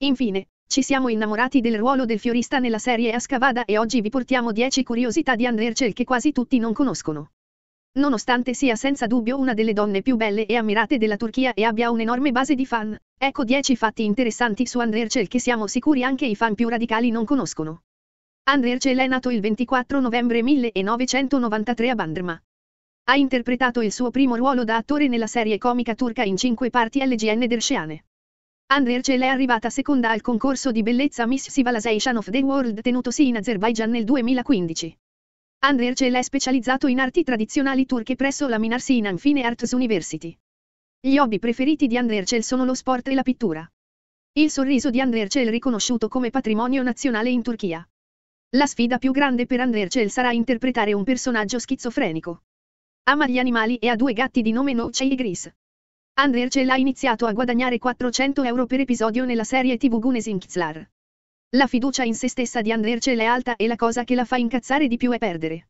Infine, ci siamo innamorati del ruolo del fiorista nella serie Ascavada e oggi vi portiamo 10 curiosità di Anne che quasi tutti non conoscono. Nonostante sia senza dubbio una delle donne più belle e ammirate della Turchia e abbia un'enorme base di fan, ecco 10 fatti interessanti su Anne che siamo sicuri anche i fan più radicali non conoscono. Anne è nato il 24 novembre 1993 a Bandrma. Ha interpretato il suo primo ruolo da attore nella serie comica turca in 5 parti LGN Dershane. Undercell è arrivata seconda al concorso di bellezza Miss Civilization of the World tenutosi in Azerbaijan nel 2015. Undercell è specializzato in arti tradizionali turche presso la Minarsin Anfine Arts University. Gli hobby preferiti di Undercell sono lo sport e la pittura. Il sorriso di è riconosciuto come patrimonio nazionale in Turchia. La sfida più grande per Undercell sarà interpretare un personaggio schizofrenico. Ama gli animali e ha due gatti di nome Noce e Gris. Undercell ha iniziato a guadagnare 400 euro per episodio nella serie TV Gunesinkslar. La fiducia in se stessa di Undercell è alta e la cosa che la fa incazzare di più è perdere.